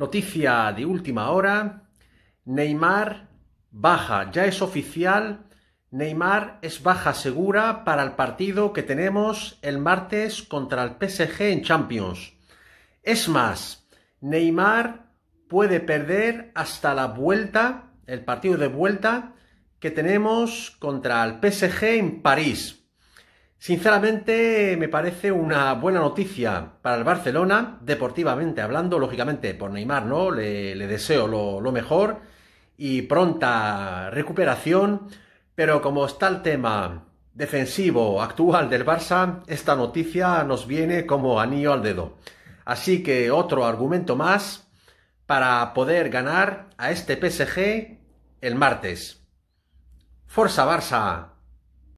Noticia de última hora. Neymar baja, ya es oficial. Neymar es baja segura para el partido que tenemos el martes contra el PSG en Champions. Es más, Neymar puede perder hasta la vuelta, el partido de vuelta que tenemos contra el PSG en París. Sinceramente me parece una buena noticia para el Barcelona, deportivamente hablando, lógicamente por Neymar, ¿no? Le, deseo lo, mejor y pronta recuperación, pero como está el tema defensivo actual del Barça, esta noticia nos viene como anillo al dedo. Así que otro argumento más para poder ganar a este PSG el martes. Forza Barça,